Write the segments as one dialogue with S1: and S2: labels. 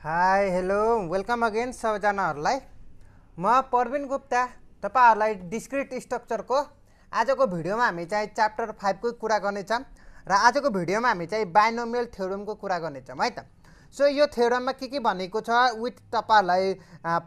S1: high hello welcome again सबैजनाहरूलाई म प्रवीण गुप्ता तपाईँहरूलाई डिस्क्रिट स्ट्रक्चरको आजको भिडियोमा हामी चाहिँ च्याप्टर फाइभको कुरा गर्नेछौँ र आजको भिडियोमा हामी चाहिँ बाइनोमियल थ्योरमको कुरा गर्नेछौँ है त सो यो थ्योरममा के के भनेको छ विथ तपाईँहरूलाई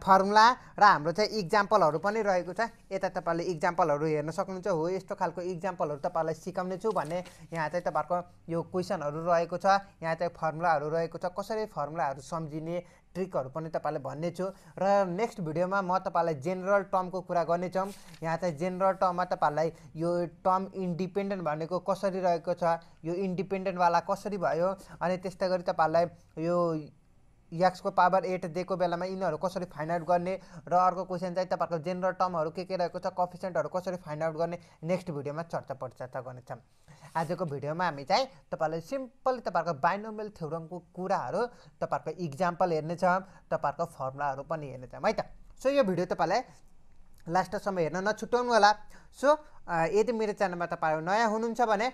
S1: फर्मुला र हाम्रो चाहिँ इक्जाम्पलहरू पनि रहेको छ यता तपाईँले इक्जाम्पलहरू हेर्न सक्नुहुन्छ हो यस्तो खालको इक्जाम्पलहरू तपाईँहरूलाई सिकाउने छु भन्ने यहाँ चाहिँ तपाईँहरूको यो क्वेसनहरू रहेको छ यहाँ चाहिँ फर्मुलाहरू रहेको छ कसरी फर्मुलाहरू सम्झिने ट्रिकहरू पनि तपाईँलाई भन्नेछु र नेक्स्ट भिडियोमा म तपाईँलाई जेनरल टर्मको कुरा गर्नेछौँ यहाँ चाहिँ जेनरल टर्ममा तपाईँलाई यो टर्म इन्डिपेन्डेन्ट भनेको कसरी रहेको छ यो इन्डिपेन्डेन्टवाला कसरी भयो अनि त्यस्तै गरी तपाईँलाई यो एक्सको पावर एट दिएको बेलामा यिनीहरू कसरी फाइन्ड आउट गर्ने र अर्को क्वेसन चाहिँ तपाईँहरूको जेनरल टर्महरू के के रहेको छ कफिसियन्टहरू कसरी फाइन्ड आउट गर्ने नेक्स्ट भिडियोमा चर्चा परिचर्चा गर्नेछौँ आजको भिडियोमा हामी चाहिँ तपाईँलाई सिम्पल तपाईँहरूको बाइनोमेल थ्योरमको कुराहरू तपाईँहरूको इक्जाम्पल हेर्नेछौँ तपाईँहरूको फर्मुलाहरू पनि हेर्नेछौँ है त सो यो भिडियो तपाईँलाई लास्टसम्म हेर्न नछुट्याउनु होला सो यदि मेरो च्यानलमा तपाईँहरू नयाँ हुनुहुन्छ भने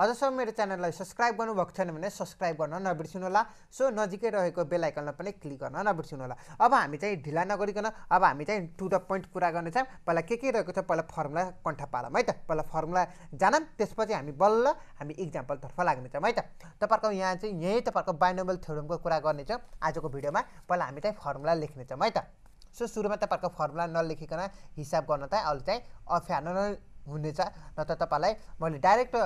S1: अझसम्म मेरो च्यानललाई सब्सक्राइब गर्नुभएको छैन भने सब्सक्राइब गर्न नबिर्सिनु होला सो नजिकै रहेको बेलायकनमा पनि क्लिक गर्न नबिर्सिनु होला अब हामी चाहिँ ढिला नगरिकन अब हामी चाहिँ टु द पोइन्ट कुरा गर्नेछौँ पहिला के के रहेको छ पहिला फर्मुला कण्ठ पालौँ है त पहिला फर्मुला जानौँ त्यसपछि हामी बल्ल हामी इक्जाम्पलतर्फ लाग्नेछौँ है त तपाईँहरूको यहाँ चाहिँ यहीँ तपाईँहरूको बायोनोबल थ्योरमको कुरा गर्नेछौँ आजको भिडियोमा पहिला हामी चाहिँ फर्मुला लेख्नेछौँ है त सो सुरुमा तपाईँहरूको फर्मुला नलेखिकन हिसाब गर्न चाहिँ अहिले चाहिँ अप्ठ्यारो हुनेछ न त तपाईँलाई मैले डाइरेक्ट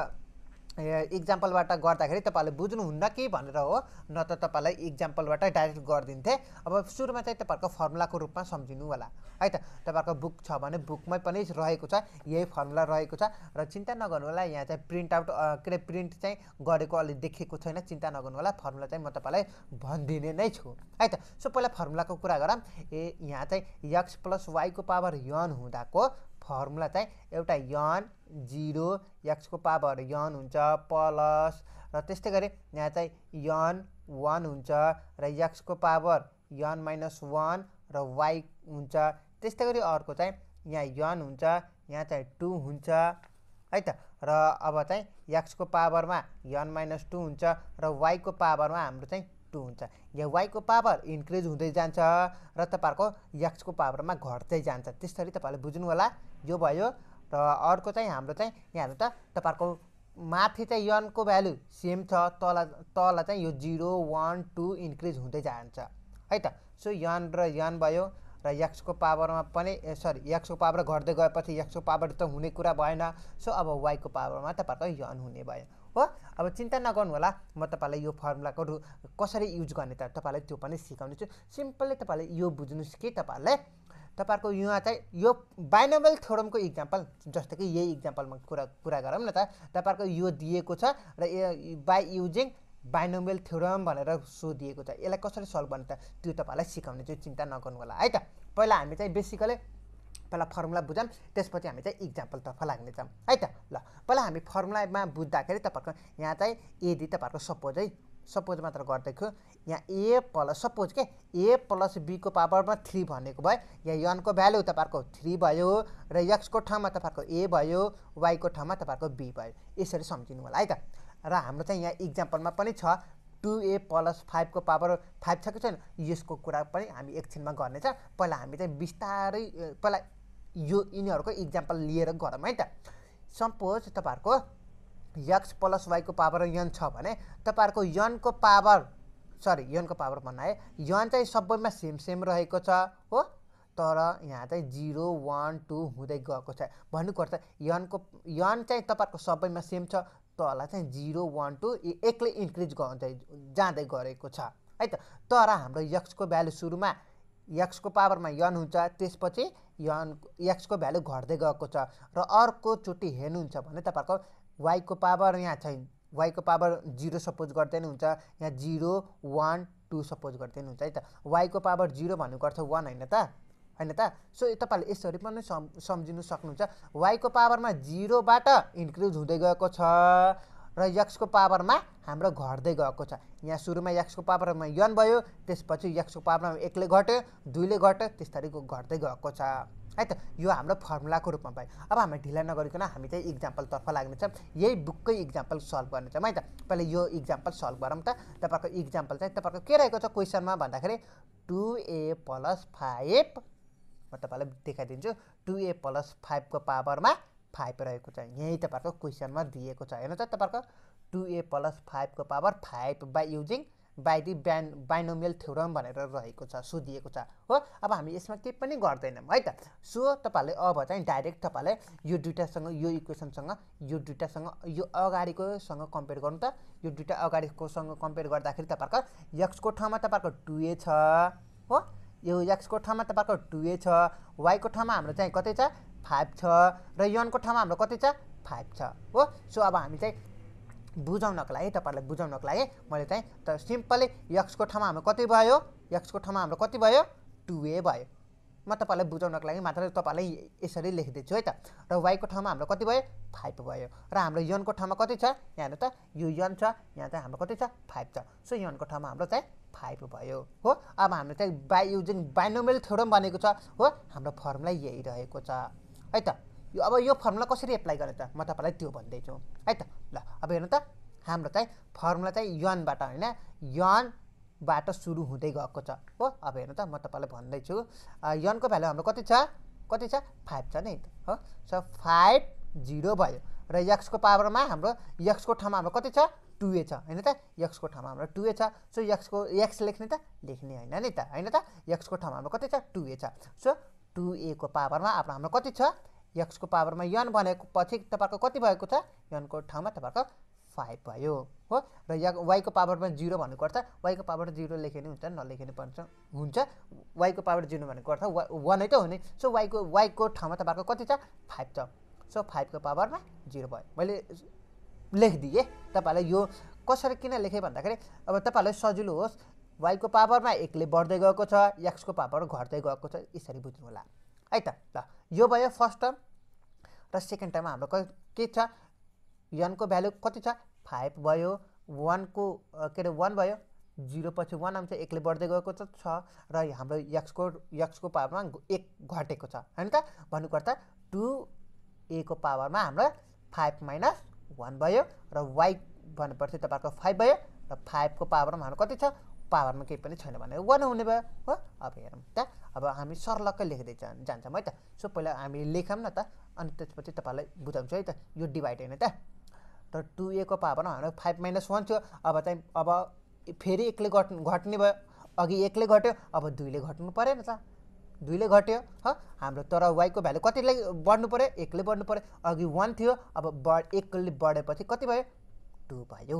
S1: इक्जाम्पलबाट गर्दाखेरि तपाईँहरूले बुझ्नुहुन्न कि भनेर हो न त तपाईँलाई इक्जाम्पलबाट डाइरेक्ट गरिदिन्थेँ अब सुरुमा चाहिँ तपाईँहरूको फर्मुलाको रूपमा सम्झिनु होला है त तपाईँहरूको बुक छ भने बुकमै पनि रहेको छ यही फर्मुला रहेको छ र चिन्ता नगर्नु होला यहाँ चाहिँ प्रिन्ट आउट के अरे प्रिन्ट चाहिँ गरेको अलि देखेको छैन चिन्ता नगर्नु होला फर्मुला चाहिँ म तपाईँलाई भनिदिने नै छु है त सो पहिला फर्मुलाको कुरा गरौँ ए यहाँ चाहिँ यक्स प्लस वाईको पावर यन हुँदाको फर्मुला चाहिँ एउटा यन जिरो एक्सको पावर यन हुन्छ प्लस र त्यस्तै गरी यहाँ चाहिँ यन वान हुन्छ र एक्सको पावर यन माइनस वान र वाइ हुन्छ त्यस्तै गरी अर्को चाहिँ यहाँ यन हुन्छ यहाँ चाहिँ टु हुन्छ है त र अब चाहिँ एक्सको पावरमा यन माइनस टू हुन्छ र वाइको पावरमा हाम्रो चाहिँ टू हुन्छ यहाँ वाइको पावर इन्क्रिज हुँदै जान्छ र तपाईँहरूको एक्सको पावरमा घट्दै जान्छ त्यसरी तपाईँहरूले बुझ्नु होला यो भयो र अर्को चाहिँ हाम्रो चाहिँ यहाँ हेर्नु त तपाईँहरूको माथि चाहिँ यनको भ्यालु सेम छ तल तल चाहिँ यो जिरो वान टू इन्क्रिज हुँदै जान्छ है त सो यन र यन भयो र यक्सको पावरमा पनि सरी एक्सको पावर घट्दै गएपछि यक्सको पावर त हुने कुरा भएन सो अब वाइको पावरमा तपाईँहरूको यन हुने भयो हो अब चिन्ता नगर्नु होला म तपाईँलाई यो फर्मुलाको रु कसरी युज गर्ने त तपाईँलाई त्यो पनि सिकाउनेछु सिम्पल्ली तपाईँले यो बुझ्नुहोस् कि तपाईँहरूलाई तपाईँहरूको यहाँ चाहिँ यो बाइनोमेल थ्योरमको इक्जाम्पल जस्तो कि यही इक्जाम्पलमा कुरा कुरा गरौँ न त तपाईँहरूको यो दिएको छ र बाई युजिङ बाइनोमेल थ्योरम भनेर सोधिएको छ यसलाई कसरी सल्भ गर्ने त त्यो तपाईँहरूलाई सिकाउने चाहिँ चिन्ता नगर्नु होला है त पहिला हामी चाहिँ बेसिकली पहिला फर्मुला बुझौँ त्यसपछि हामी चाहिँ इक्जाम्पलतर्फ लाग्नेछौँ है त ल पहिला हामी फर्मुलामा बुझ्दाखेरि तपाईँहरूको यहाँ चाहिँ यदि तपाईँहरूको सपोज है सपोज मात्र गर्दै थियो यहाँ ए प्लस सपोज के ए प्लस बीको पावरमा थ्री भनेको भयो यहाँ यनको भ्यालु तपाईँहरूको थ्री भयो र यक्सको ठाउँमा तपाईँहरूको ए भयो वाईको ठाउँमा तपाईँहरूको बी भयो यसरी सम्झिनु होला है त र हाम्रो चाहिँ यहाँ इक्जाम्पलमा पनि छ टु ए प्लस फाइभको पावर फाइभ छ कि छैन यसको कुरा पनि हामी एकछिनमा गर्नेछ पहिला हामी चाहिँ बिस्तारै पहिला यो यिनीहरूको इक्जाम्पल लिएर गरौँ है त सपोज तपाईँहरूको यक्स प्लस वाईको पावर यन छ भने तपाईँहरूको यनको पावर सरी यनको पावर भन्नाए यन चाहिँ सबैमा सेम सेम रहेको छ हो तर यहाँ चाहिँ जिरो वान टू हुँदै गएको छ भन्नुपर्छ यनको यन चाहिँ तपाईँहरूको सबैमा सेम छ तल चाहिँ जिरो वान टू एकले इन्क्रिज गर्दै जाँदै गरेको छ है त तर हाम्रो यक्सको भ्यालु सुरुमा यक्सको पावरमा यन हुन्छ त्यसपछि यन यक्सको भ्यालु घट्दै गएको छ र अर्कोचोटि हेर्नुहुन्छ भने तपाईँहरूको वाइको पावर यहाँ छैन वाइको पावर जिरो सपोज गर्दै नै हुन्छ यहाँ जिरो वान टू सपोज गर्दै नै हुन्छ है त वाइको पावर जिरो भन्नुपर्छ वान होइन त होइन त सो तपाईँले यसरी पनि सम् सम्झिनु सक्नुहुन्छ वाइको पावरमा जिरोबाट इन्क्रिज हुँदै गएको छ र यक्सको पावरमा हाम्रो घट्दै गएको छ यहाँ सुरुमा यक्सको पावरमा यन भयो त्यसपछि यक्सको पावरमा एकले घट्यो दुईले घट्यो त्यसरी घट्दै गएको छ है त यो हाम्रो फर्मुलाको रूपमा भयो अब हामी ढिला नगरिकन हामी चाहिँ इक्जाम्पलतर्फ लाग्नेछौँ यही बुककै इक्जाम्पल सल्भ गर्नेछौँ है त पहिले यो इक्जाम्पल सल्भ गरौँ त तपाईँको इक्जाम्पल चाहिँ तपाईँको के रहेको छ क्वेसनमा भन्दाखेरि टु ए प्लस फाइभ म तपाईँलाई देखाइदिन्छु टु ए प्लस फाइभको पावरमा फाइभ रहेको छ यहीँ तपाईँहरूको क्वेसनमा दिएको छ हेर्नु त तपाईँहरूको टु ए प्लस फाइभको power five by using by the ब्यान बाइनोमियल थ्योरम भनेर रहेको छ सोधिएको छ हो अब हामी यसमा केही पनि गर्दैनौँ है त सो तपाईँहरूले अब चाहिँ डाइरेक्ट तपाईँले यो दुइटासँग यो इक्वेसनसँग यो दुइटासँग यो अगाडिकोसँग कम्पेयर गर्नु त यो दुइटा अगाडिकोसँग कम्पेयर गर्दाखेरि तपाईँहरूको यक्सको ठाउँमा तपाईँहरूको टु छ हो यो एक्सको ठाउँमा तपाईँहरूको टु ए छ वाइको ठाउँमा हाम्रो चाहिँ कतै छ फाइभ छ र यनको ठाउँमा हाम्रो कति छ फाइभ छ हो सो अब हामी चाहिँ बुझाउनको लागि तपाईँहरूलाई बुझाउनको लागि मैले चाहिँ त सिम्पली यक्सको ठाउँमा हाम्रो कति भयो यक्सको ठाउँमा हाम्रो कति भयो टु ए भयो म तपाईँलाई बुझाउनको लागि मात्र तपाईँलाई यसरी लेखिदिन्छु है त र वाइको ठाउँमा हाम्रो कति भयो फाइभ भयो र हाम्रो यनको ठाउँमा कति छ हेर्नु त यो यन छ यहाँ चाहिँ हाम्रो कति छ फाइभ छ सो यनको ठाउँमा हाम्रो चाहिँ फाइभ भयो हो अब हाम्रो चाहिँ बाई युजिङ बाइनोमेल थ्योरम भनेको छ हो हाम्रो फर्मुला यही रहेको छ है त यो अब यो फर्मुला कसरी एप्लाई गर्ने त म तपाईँलाई त्यो भन्दैछु है त ल अब हेर्नु त हाम्रो चाहिँ फर्मुला चाहिँ यनबाट होइन यनबाट सुरु हुँदै गएको छ हो अब हेर्नु त म तपाईँलाई भन्दैछु यनको भ्यालु हाम्रो कति छ कति छ फाइभ छ नि हो सो फाइभ जिरो भयो र यक्सको पावरमा हाम्रो यक्सको ठाउँमा हाम्रो कति छ टुए छ होइन त यक्सको ठाउँमा हाम्रो टुए छ सो यक्सको यक्स लेख्ने त लेख्ने होइन नि त होइन त यक्सको ठाउँमा हाम्रो कति छ टुए छ सो टु को पावरमा आफ्नो हाम्रो कति छ एक्सको पावरमा यन भनेको पछि तपाईँको कति भएको छ यनको ठाउँमा तपाईँको फाइभ भयो हो र या वाइको पावरमा जिरो भन्नुको अर्थ वाइको पावर जिरो लेखे हुन्छ नलेखे पर्छ हुन्छ वाइको पावर जिरो भनेको अर्थ वा वानै त हुने सो वाइको वाइको ठाउँमा तपाईँको कति छ फाइभ छ सो फाइभको पावरमा जिरो भयो मैले लेखिदिएँ तपाईँलाई यो कसरी किन लेखेँ भन्दाखेरि अब तपाईँहरूलाई सजिलो होस् वाइको पावरमा एकले बढ्दै गएको छ एक्सको पावर घट्दै गएको छ यसरी बुझ्नु होला है त ल यो भयो फर्स्ट टर्म र सेकेन्ड टर्ममा हाम्रो के छ यनको भ्यालु कति छ फाइभ भयो वानको के अरे वान भयो जिरो पछि वान आउँछ एकले बढ्दै गएको छ छ र हाम्रो यक्सको यक्सको पावरमा एक घटेको छ होइन त भन्नुपर्दा टु एको पावरमा हाम्रो फाइभ माइनस वान भयो र वाइ भन्नुपर्छ तपाईँहरूको फाइभ भयो र फाइभको पावरमा हाम्रो कति छ पावरमा केही पनि छैन भने वान हुने भयो हो अब हेरौँ त अब हामी सर्लक्कै लेख्दै जान्छौँ है त सो पहिला हामी लेखौँ न त अनि त्यसपछि तपाईँलाई बुझाउँछु है त यो डिभाइड होइन त र टु एको को पावरमा हाम्रो फाइभ माइनस वान थियो अब चाहिँ अब फेरि एकले घट घट्ने भयो अघि एकले घट्यो अब दुईले घट्नु परेन त दुईले घट्यो हो हाम्रो तर वाइको भ्याल्यु कतिले बढ्नु पऱ्यो एकले बढ्नु पऱ्यो अघि वान थियो अब बढ एकले बढेपछि कति भयो टु भयो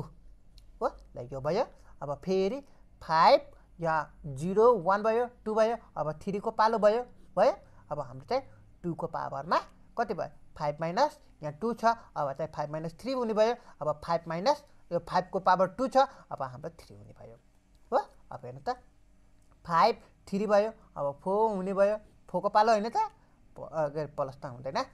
S1: हो ल यो भयो अब फेरि फाइभ यहाँ जिरो वान भयो टू भयो अब थ्रीको पालो भयो भयो अब हाम्रो चाहिँ टूको पावरमा कति भयो फाइभ माइनस यहाँ टू छ अब चाहिँ फाइभ माइनस थ्री हुने भयो अब फाइभ माइनस यो फाइभको पावर टू छ अब हाम्रो थ्री हुने भयो हो अब हेर्नु त फाइभ थ्री भयो अब फोर हुने भयो फोरको पालो होइन त प्लस त हुँदैन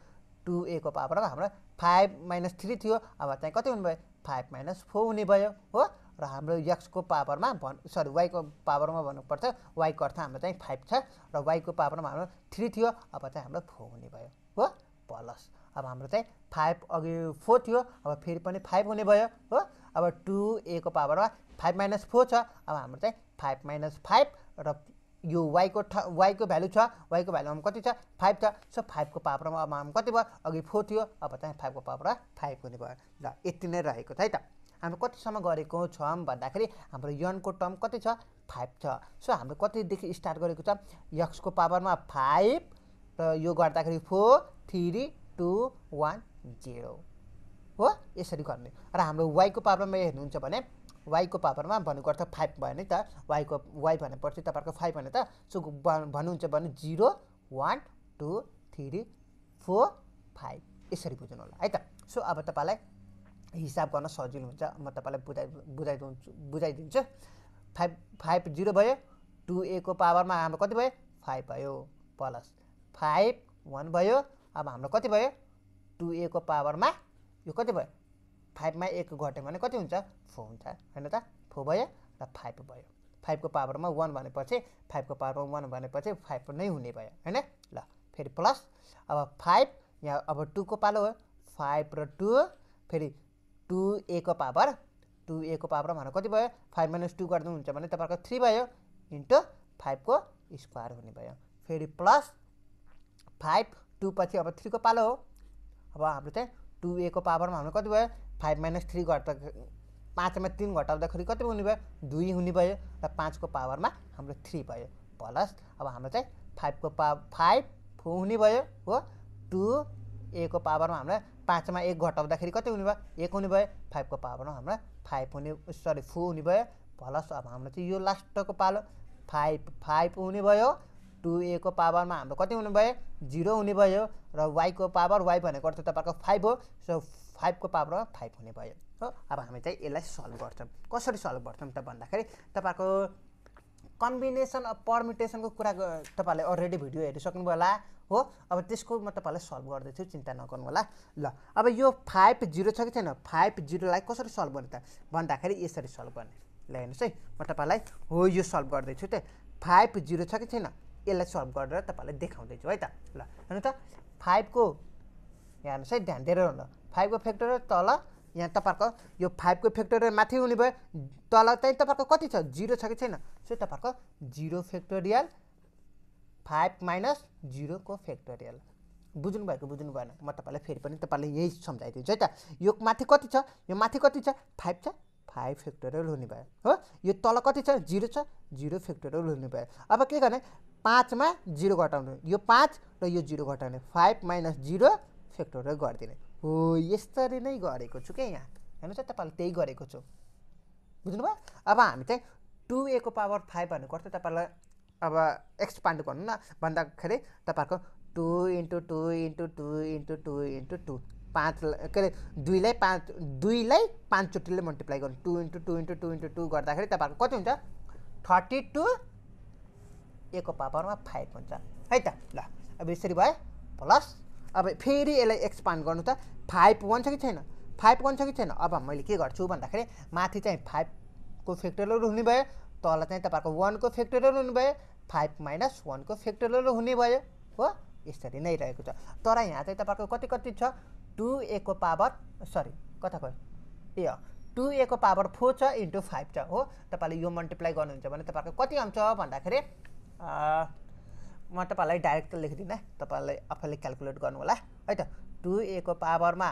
S1: टु ए को पावरमा हाम्रो फाइभ माइनस थ्री थियो अब चाहिँ कति हुनुभयो फाइभ माइनस फोर हुने भयो हो र हाम्रो यक्सको पावरमा भन् सरी वाइको पावरमा भन्नुपर्छ वाइको अर्थ हाम्रो चाहिँ फाइभ छ र वाइको पावरमा हाम्रो थ्री थियो अब चाहिँ हाम्रो फोर हुने भयो हो प्लस अब हाम्रो चाहिँ फाइभ अघि फोर थियो अब फेरि पनि फाइभ हुने भयो हो अब टु ए को पावरमा फाइभ माइनस फोर छ अब हाम्रो चाहिँ फाइभ माइनस फाइभ र यो वाइको ठ वाइको भ्यालु छ वाइको भ्यालुमा कति छ फाइभ छ सो फाइभको पावरमा अब हाम्रो कति भयो अघि फोर थियो अब चाहिँ फाइभको पावरमा फाइभ हुने भयो ल यति नै रहेको छ है त हाम्रो कतिसम्म गरेको छौँ भन्दाखेरि हाम्रो यनको टर्म कति छ फाइभ छ सो हाम्रो कतिदेखि स्टार्ट गरेको छ यक्सको पावरमा फाइभ र यो गर्दाखेरि four three two one zero हो यसरी गर्ने र हाम्रो वाइको पावरमा हेर्नुहुन्छ भने वाइको पावरमा भन्नुको अर्थ फाइभ भयो नि त वाइको वाइ भनेपछि तपाईँहरूको फाइभ भने त सो भन्नुहुन्छ भने zero one two three four five यसरी बुझ्नु होला है त सो अब तपाईँलाई हिसाब गर्न सजिलो हुन्छ म तपाईँलाई बुझाइ बुझाइदिन्छु बुझाइदिन्छु फाइभ फाइभ जिरो भयो टु एको पावरमा हाम्रो कति भयो फाइभ भयो प्लस फाइभ वान भयो अब हाम्रो कति भयो टु एको पावरमा यो कति भयो फाइभमा एक घट्यो भने कति हुन्छ फोर हुन्छ होइन त फोर भयो र फाइभ भयो फाइभको पावरमा वान भनेपछि फाइभको पावरमा वान भनेपछि फाइभ नै हुने भयो होइन ल फेरि प्लस अब फाइभ यहाँ अब टूको पालो हो फाइभ र टू फेरि टु ए को पावर टु ए को पावर भनेर कति भयो फाइभ माइनस टू गरिदिनुहुन्छ भने तपाईँको थ्री भयो इन्टु फाइभको स्क्वायर हुने भयो फेरि प्लस फाइभ टू पछि अब थ्रीको पालो हो अब हाम्रो चाहिँ टु ए को पावरमा हाम्रो कति भयो फाइभ माइनस थ्री घट्दा पाँचमा तिन घटाउँदाखेरि कति हुने भयो दुई हुने भयो र पाँचको पावरमा हाम्रो थ्री भयो प्लस अब हाम्रो चाहिँ फाइभको पा फाइभ हुने भयो हो टु एको पावरमा हामीलाई पाँचमा एक घटाउँदाखेरि कति हुने भयो एक हुने भयो फाइभको पावरमा हामीलाई फाइभ हुने सरी फोर हुने भयो प्लस अब हाम्रो चाहिँ यो लास्टको पालो फाइभ फाइभ हुने भयो टु एको पावरमा हाम्रो कति हुने भयो जिरो हुने भयो र वाईको पावर वाई भनेको अर्थ तपाईँको फाइभ हो सो फाइभको पावरमा फाइभ हुने भयो हो अब हामी चाहिँ यसलाई सल्भ गर्छौँ कसरी सल्भ गर्छौँ त भन्दाखेरि तपाईँको कम्बिनेसन अफ पर्मिटेसनको कुरा तपाईँहरूले अलरेडी भिडियो हेरिसक्नुभयो होला हो अब त्यसको म तपाईँलाई सल्भ गर्दैछु चिन्ता नगर्नु होला ल अब यो फाइभ जिरो छ कि छैन फाइभ जिरोलाई कसरी सल्भ गर्ने त भन्दाखेरि यसरी सल्भ गर्ने ल हेर्नुहोस् है म तपाईँलाई हो यो सल्भ गर्दैछु त फाइभ जिरो छ कि छैन यसलाई सल्भ गरेर तपाईँलाई देखाउँदैछु है त ल हेर्नु त फाइभको हेर्नुहोस् है ध्यान दिएर ल फाइभको फ्याक्टर तल यहाँ तपाईँहरूको यो फाइभको फ्याक्टोरियल माथि हुने भयो तल चाहिँ तपाईँहरूको कति छ जिरो छ कि छैन सो तपाईँहरूको जिरो फ्याक्टोरियल फाइभ माइनस जिरोको फ्याक्टोरियल बुझ्नुभएको बुझ्नु भएन म तपाईँलाई फेरि पनि तपाईँलाई यही सम्झाइदिन्छु है त यो माथि कति छ यो माथि कति छ फाइभ छ फाइभ फ्याक्टोरियल हुने भयो हो यो तल कति छ जिरो छ जिरो फ्याक्टोरियल हुने भयो अब के गर्ने पाँचमा जिरो घटाउने यो पाँच र यो जिरो घटाउने फाइभ माइनस जिरो फ्याक्टोरियल गरिदिने हो यसरी नै गरेको छु क्या यहाँ हेर्नुहोस् है तपाईँले त्यही गरेको छु बुझ्नुभयो अब हामी चाहिँ टु एको पावर फाइभ भनेको अर्थ तपाईँलाई अब एक्सपान्ड गर्नु न भन्दाखेरि तपाईँहरूको two into two into two into two into two पाँच के अरे दुईलाई पाँच दुईलाई पाँचचोटिले मल्टिप्लाई गर्नु two into two into two into two गर्दाखेरि तपाईँहरूको कति हुन्छ थर्टी टू एको पावरमा फाइभ हुन्छ है त ल अब यसरी भयो प्लस अब फेरि यसलाई एक्सपान्ड गर्नु त फाइभ वान छ कि छैन फाइभ वान छ कि छैन अब मैले के गर्छु भन्दाखेरि माथि चाहिँ फाइभको फ्याक्टरहरू हुने भयो तल चाहिँ तपाईँको वानको फ्याक्टरहरू हुने भयो फाइभ माइनस वानको फ्याक्टरहरू हुने भयो हो यसरी नै रहेको छ तर यहाँ चाहिँ तपाईँको कति कति छ टु ए को पावर सरी कता गयो ए टु ए को पावर फोर छ इन्टु फाइभ छ हो तपाईँले यो मल्टिप्लाई गर्नुहुन्छ भने तपाईँको कति आउँछ भन्दाखेरि म तपाईँहरूलाई डाइरेक्ट लेखिदिनँ तपाईँलाई आफैले क्यालकुलेट गर्नु होला है त टु को पावरमा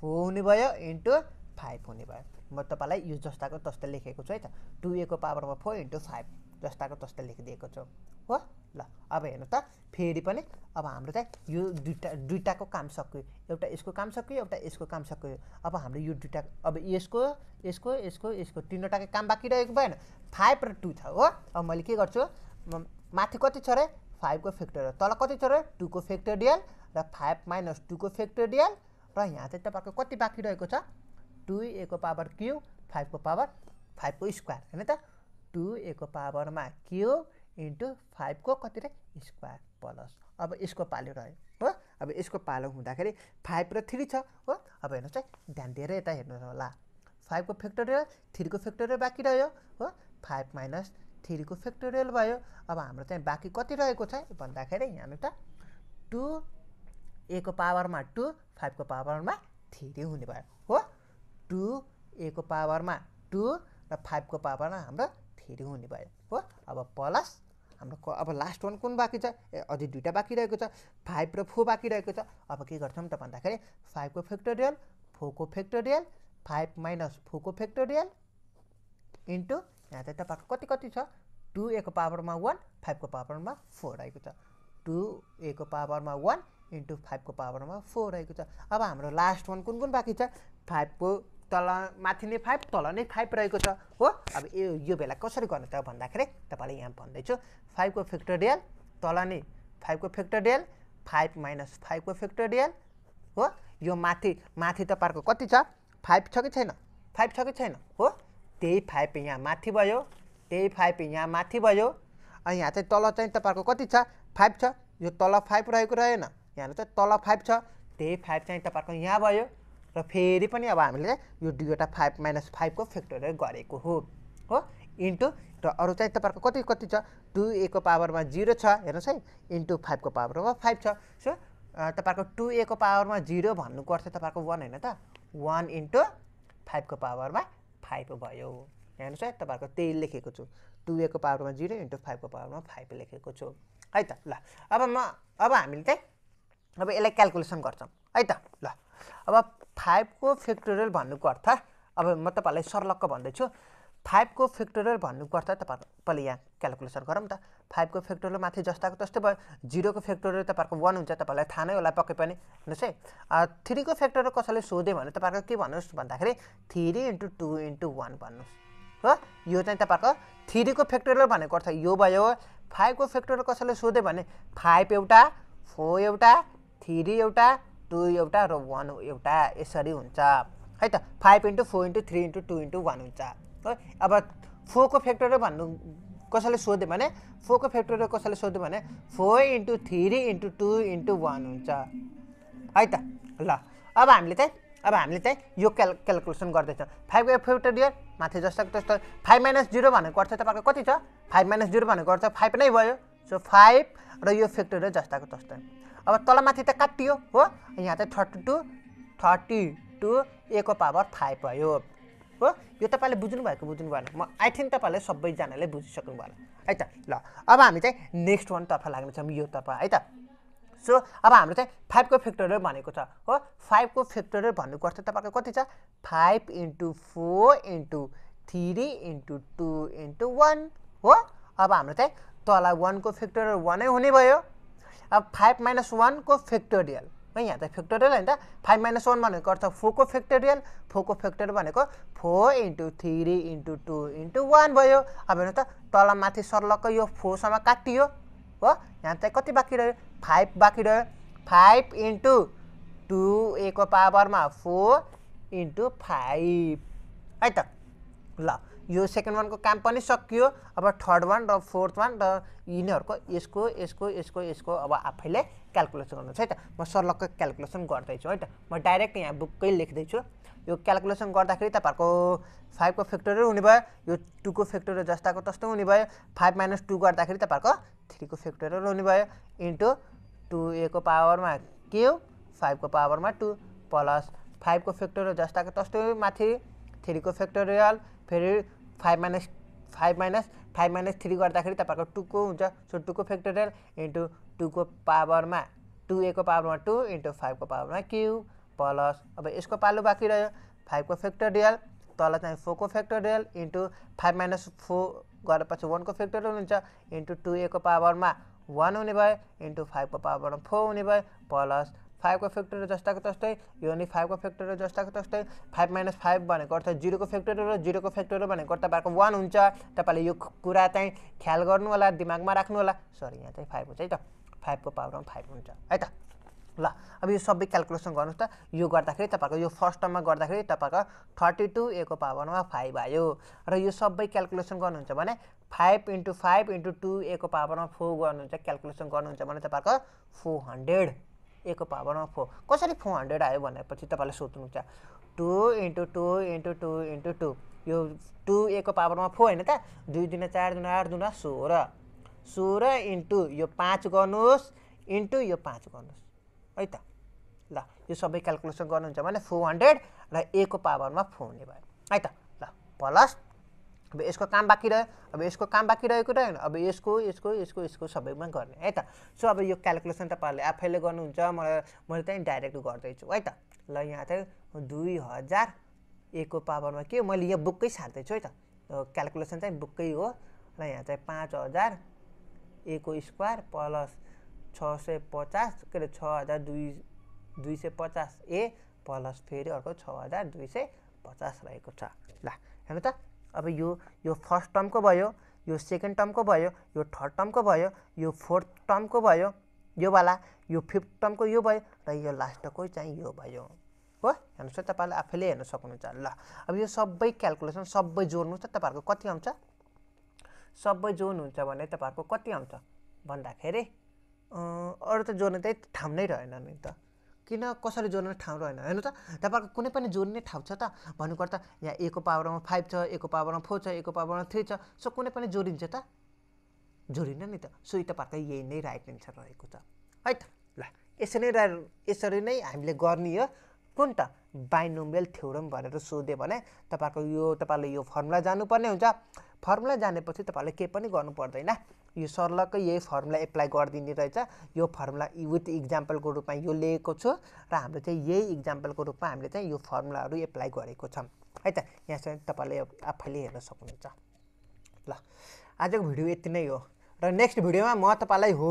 S1: फोर हुने भयो इन्टु फाइभ हुने भयो म तपाईँलाई यो जस्ताको तस्तै लेखेको छु है त टु को पावरमा फोर इन्टु फाइभ जस्ताको तस्तै लेखिदिएको छु हो ल अब हेर्नु त फेरि पनि अब हाम्रो चाहिँ यो दुइटा दुइटाको काम सक्यो एउटा यसको काम सक्यो एउटा यसको काम सक्यो अब हाम्रो यो दुइटा अब यसको यसको यसको यसको तिनवटाको काम बाँकी रहेको भएन फाइभ र टू छ हो अब मैले के गर्छु माथि कति छ अरे फाइभको फ्याक्टर तल कति छ र टूको फ्याक्टोरियल र फाइभ माइनस टूको फ्याक्टोरियल र यहाँ चाहिँ तपाईँको कति बाँकी रहेको छ टु को पावर क्यु फाइभको पावर फाइभको स्क्वायर होइन त टु एको पावरमा क्यु इन्टु फाइभको कति रे स्क्वायर प्लस अब यसको पालो रह्यो हो अब यसको पालो हुँदाखेरि फाइभ र थ्री छ हो अब हेर्नुहोस् है ध्यान दिएर यता हेर्नु होला फाइभको फ्याक्टोरियल थ्रीको फ्याक्टोरियल बाँकी रह्यो हो फाइभ माइनस थ्रीको फ्याक्टोरियल भयो अब हाम्रो चाहिँ बाँकी कति रहेको छ भन्दाखेरि यहाँ त टु ए को पावरमा टु फाइभको पावरमा थ्री हुने भयो हो टु ए को पावरमा टु र फाइभको पावरमा हाम्रो थ्री हुने भयो हो अब प्लस हाम्रो अब लास्ट वान कुन बाँकी छ अझै दुइटा बाँकी रहेको छ फाइभ र फोर बाँकी रहेको छ अब के गर्छौँ त भन्दाखेरि फाइभको फ्याक्टोरियल फोरको फ्याक्टोरियल फाइभ माइनस फोरको फ्याक्टोरियल इन्टु यहाँ चाहिँ तपाईँको कति कति छ टु ए को पावरमा वान फाइभको पावरमा फोर रहेको छ टु ए को पावरमा वान इन्टु फाइभको पावरमा फोर रहेको छ अब हाम्रो लास्ट वान कुन कुन बाँकी छ फाइभको तल माथि नै फाइभ तल नै फाइभ रहेको छ हो अब यो यो बेला कसरी गर्ने त भन्दाखेरि तपाईँलाई यहाँ भन्दैछु फाइभको फ्याक्टोरियल तल नै फाइभको फ्याक्टोरियल फाइभ माइनस फाइभको फ्याक्टोरियल हो यो माथि माथि तपाईँहरूको कति छ फाइभ छ कि छैन फाइभ छ कि छैन हो त्यही फाइभ यहाँ माथि भयो त्यही फाइभ यहाँ माथि भयो अनि यहाँ चाहिँ तल चाहिँ तपाईँहरूको कति छ फाइभ छ यो तल फाइभ रहेको रहेन यहाँ चाहिँ तल फाइभ छ त्यही फाइभ चाहिँ तपाईँहरूको यहाँ भयो र फेरि पनि अब हामीले यो दुईवटा फाइभ माइनस फाइभको फ्याक्टर गरेको हो हो इन्टु र अरू चाहिँ तपाईँहरूको कति कति छ टु एको पावरमा जिरो छ हेर्नुहोस् है इन्टु फाइभको पावरमा फाइभ छ सो तपाईँहरूको टु एको पावरमा जिरो भन्नुपर्छ तपाईँहरूको वान होइन त वान इन्टु फाइभको पावरमा फाइभ भयो हेर्नुहोस् है तपाईँहरूको त्यही लेखेको छु टु एको पावरमा जिरो इन्टु फाइभको पावरमा फाइभ लेखेको छु है त ल अब म अब हामीले चाहिँ अब यसलाई क्यालकुलेसन गर्छौँ है त ल अब फाइभको फ्याक्टोरियल भन्नुको अर्थ अब म तपाईँहरूलाई सर्लक्क भन्दैछु फाइभको फ्याक्टोरियल भन्नुपर्छ तपाईँहरूको तपाईँहरूले यहाँ क्यालकुलेसन गरौँ त फाइभको फ्याक्टोरियल माथि जस्ताको जस्तै भयो जिरोको फ्याक्टोरियल तपाईँहरूको वान हुन्छ तपाईँलाई थाहा नै होला पक्कै पनि हेर्नुहोस् है थ्रीको फ्याक्टोरियल कसैले सोध्यो भने तपाईँहरूको के भन्नुहोस् भन्दाखेरि three into two into one भन्नुहोस् हो यो चाहिँ तपाईँहरूको थ्रीको फ्याक्टोरियल भनेको अर्थ यो भयो फाइभको फ्याक्टोरियल कसैले सोध्यो भने फाइभ एउटा फोर एउटा थ्री एउटा टु एउटा र वान एउटा यसरी हुन्छ है त five into four into three into two into one हुन्छ ल अब फोरको फ्याक्टर भन्नु कसैले सोध्यो भने फोरको फ्याक्टर कसैले सोध्यो भने four into three into two into one हुन्छ है त ल अब हामीले चाहिँ अब हामीले चाहिँ यो क्याल क्यालकुलेसन गर्दैछौँ फाइभको फ्याक्टोरियल माथि जस्तो त्यस्तो फाइभ माइनस जिरो भनेको अर्थ तपाईँको कति छ फाइभ माइनस जिरो भनेको अर्थ फाइभ नै भयो सो फाइभ र यो फ्याक्टर जस्ताको जस्तो अब तलमाथि त काटियो हो यहाँ चाहिँ thirty two thirty two a को पावर फाइभ भयो भनेको यो तपाईँले बुझ्नु भएको बुझ्नु भएन म आई थिङ्क तपाईँले सबैजनाले बुझिसक्नु भएन है त ल अब हामी चाहिँ नेक्स्ट वान लाग्ने लाग्नेछौँ यो तर्फ है त सो अब हाम्रो चाहिँ फाइभको फ्याक्टोरियल भनेको छ हो फाइभको फ्याक्टोरियल भन्नुको अर्थ तपाईँको कति छ five into four into three into two into one हो अब हाम्रो चाहिँ तल वानको फ्याक्टोरियल वानै हुने भयो अब फाइभ माइनस वानको फ्याक्टोरियल है यहाँ त फ्याक्टोरियल होइन त फाइभ माइनस वान भनेको अर्थ फोरको फ्याक्टोरियल फोरको फ्याक्टोरियल भनेको four into three into two into one भयो अब हेर्नु त तल माथि सर्लक्क यो फोरसम्म काटियो हो यहाँ त कति बाँकी रह्यो फाइभ बाँकी रह्यो फाइभ इन्टु टु ए को पावरमा फोर इन्टु फाइभ है त ल यो सेकेन्ड वानको काम पनि सकियो अब थर्ड वान र फोर्थ वान र यिनीहरूको यसको यसको यसको यसको अब आफैले क्यालकुलेसन गर्नुहोस् है त म सर्लक्क क्यालकुलेसन गर्दैछु है त म डाइरेक्ट यहाँ बुककै लेख्दैछु यो क्यालकुलेसन गर्दाखेरि तपाईँहरूको फाइभको फ्याक्टोरियल हुने भयो यो टूको फ्याक्टोरियल जस्ताको तस्तो हुने भयो फाइभ माइनस टू गर्दाखेरि तपाईँहरूको थ्रीको फ्याक्टोरियल हुने भयो इन्टु टु एको पावरमा के हो फाइभको पावरमा टू प्लस फाइभको फ्याक्टोरियल जस्ताको तस्तै माथि थ्रीको फ्याक्टोरियल फेरि five minus five minus five minus three गर्दाखेरि तपाईँको टुको हुन्छ सो टूको फ्याक्टोरियल इन्टु टूको पावरमा टु एको पावरमा टू इन्टु फाइभको पावरमा क्यु प्लस अब यसको पालो बाँकी रह्यो फाइभको फ्याक्टोरियल तल चाहिँ फोरको factorial into five minus four गरेपछि वानको फ्याक्टोरियल हुन्छ इन्टु टु एको पावरमा वान हुने भयो इन्टु फाइभको पावरमा फोर हुने भयो प्लस फाइभको फ्याक्टर जस्ताको तस्तै यो नि फाइभको फ्याक्टर जस्ताको तस्तै फाइभ माइनस फाइभ भनेको अर्थात् जिरोको फ्याक्टर र जिरोको फ्याक्टर भनेको तपाईँहरूको वान हुन्छ तपाईँले यो कुरा चाहिँ ख्याल गर्नु होला दिमागमा राख्नु होला सरी यहाँ चाहिँ फाइभ हुन्छ है त फाइभको पावरमा फाइभ हुन्छ है त ल अब यो सबै क्यालकुलेसन गर्नुहोस् त यो गर्दाखेरि तपाईँको यो फर्स्ट टर्ममा गर्दाखेरि तपाईँको थर्टी टू एको पावरमा फाइभ आयो र यो सबै क्यालकुलेसन गर्नुहुन्छ भने five into five into two एको पावरमा फोर गर्नुहुन्छ क्यालकुलेसन गर्नुहुन्छ भने तपाईँको फोर हन्ड्रेड ए को पावरमा फोर कसरी फोर हन्ड्रेड आयो भनेपछि तपाईँलाई सोध्नुहुन्छ two into two into two into two यो टु ए को पावरमा फोर होइन त दुई दुना चार दुना आठ दुना सोह्र सोह्र इन्टु यो पाँच गर्नुहोस् इन्टु यो पाँच गर्नुहोस् है त ल यो सबै क्यालकुलेसन गर्नुहुन्छ भने फोर हन्ड्रेड र ए को पावरमा फोर हुने भयो है त ल प्लस अब यसको काम बाँकी रह्यो अब यसको काम बाँकी रहेको रहेन अब यसको यसको यसको यसको सबैमा गर्ने है त सो अब यो क्यालकुलेसन तपाईँहरूले आफैले गर्नुहुन्छ मलाई मैले त्यहीँ डाइरेक्ट गर्दैछु है त ल यहाँ चाहिँ दुई हजार एकको पावरमा के मैले यहाँ बुककै छाड्दैछु है त क्यालकुलेसन चाहिँ बुककै हो र यहाँ चाहिँ पाँच हजार एकको स्क्वायर प्लस छ सय पचास के अरे छ हजार दुई दुई सय पचास ए प्लस फेरि अर्को छ हजार दुई सय पचास रहेको छ ल हेर्नु त अब यो यो फर्स्ट टर्मको भयो यो सेकेन्ड टर्मको भयो यो थर्ड टर्मको भयो यो फोर्थ टर्मको भयो योवाला यो फिफ्थ टर्मको यो भयो र यो लास्टको चाहिँ यो भयो हो हेर्नुहोस् त तपाईँले आफैले हेर्न सक्नुहुन्छ ल अब यो सबै क्यालकुलेसन सबै जोड्नुहोस् त तपाईँहरूको कति आउँछ सबै जोड्नुहुन्छ भने तपाईँहरूको कति आउँछ भन्दाखेरि अरू त जोड्नु त थाम नै रहेन नि त किन कसरी जोड्ने ठाउँ रहेन होइन त तपाईँको कुनै पनि जोड्ने ठाउँ छ त भन्नुपर्दा यहाँ ए को पावरमा फाइभ छ ए को पावरमा फोर छ ए को पावरमा थ्री छ सो कुनै पनि जोडिन्छ त जोडिन नि त सो यी तपाईँहरूको यही नै राइट एन्सर रहेको छ है त ल यसरी नै यसरी नै हामीले गर्ने हो कुन त बाइनोमियल थ्योरम भनेर सोध्यो भने तपाईँहरूको यो तपाईँले यो फर्मुला जानुपर्ने हुन्छ फर्मुला जानेपछि तपाईँहरूले केही पनि गर्नु पर्दैन यो सरलक यही फर्मुला एप्लाई गरिदिने रहेछ यो फर्मुला विथ इक्जाम्पलको रूपमा यो लिएको छु र हाम्रो चाहिँ यही इक्जाम्पलको रूपमा हामीले चाहिँ यो फर्मुलाहरू एप्लाई गरेको छ है त यहाँ चाहिँ तपाईँले आफैले हेर्न सक्नुहुन्छ ल आजको भिडियो यति नै हो र नेक्स्ट भिडियोमा म तपाईँलाई हो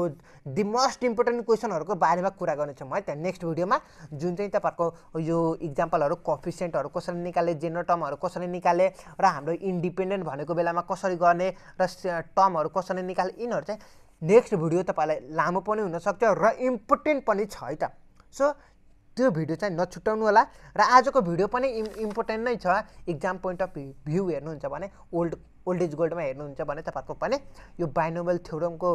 S1: दि मोस्ट इम्पोर्टेन्ट क्वेसनहरूको बारेमा कुरा गर्नेछु है त्यहाँ नेक्स्ट भिडियोमा जुन चाहिँ तपाईँहरूको यो इक्जाम्पलहरू कफिसियन्टहरू कसरी निकाले जेनरल टर्महरू कसरी निकाले र हाम्रो इन्डिपेन्डेन्ट भनेको बेलामा कसरी गर्ने र टर्महरू कसरी निकाले यिनीहरू चाहिँ नेक्स्ट भिडियो तपाईँलाई लामो पनि हुनसक्छ र इम्पोर्टेन्ट पनि छ है त सो त्यो भिडियो चाहिँ नछुट्याउनु होला र आजको भिडियो पनि इम् इम्पोर्टेन्ट नै छ इक्जाम पोइन्ट अफ भ्यू हेर्नुहुन्छ भने ओल्ड ओल्ड एज गोल्डमा हेर्नुहुन्छ भने तपाईँहरूको पनि यो बाइनोबल थ्योरमको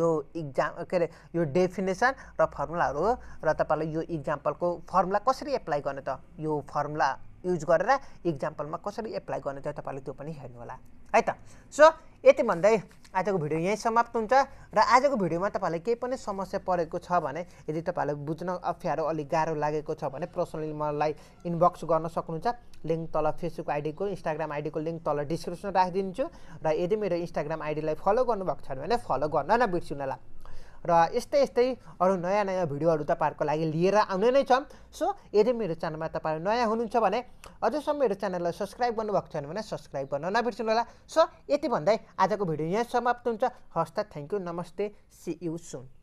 S1: यो इक्जाम के अरे यो डेफिनेसन र फर्मुलाहरू हो र तपाईँलाई यो इक्जाम्पलको फर्मुला कसरी एप्लाई गर्ने त यो फर्मुला युज गरेर इक्जाम्पलमा कसरी एप्लाई गर्ने त तपाईँले त्यो पनि हेर्नु होला है त सो यति भन्दै आजको भिडियो यहीँ समाप्त हुन्छ र आजको भिडियोमा तपाईँलाई केही पनि समस्या परेको छ भने यदि तपाईँलाई बुझ्न अप्ठ्यारो अलिक गाह्रो लागेको छ भने पर्सनली मलाई इनबक्स गर्न सक्नुहुन्छ लिङ्क तल फेसबुक आइडीको इन्स्टाग्राम आइडीको लिङ्क तल डिस्क्रिप्सन राखिदिन्छु र यदि मेरो इन्स्टाग्राम आइडीलाई फलो गर्नुभएको छ भने फलो गर्न नबिर्सिनु होला र यस्तै यस्तै अरू नयाँ नयाँ भिडियोहरू तपाईँहरूको लागि लिएर आउने नै छ सो यदि मेरो च्यानलमा तपाईँहरू नयाँ हुनुहुन्छ भने अझैसम्म मेरो च्यानललाई सब्सक्राइब गर्नुभएको छैन भने सब्सक्राइब गर्न नबिर्सिनु होला सो यति भन्दै आजको भिडियो यहाँ समाप्त हुन्छ हस्त थ्याङ्क यू नमस्ते सी यु सुन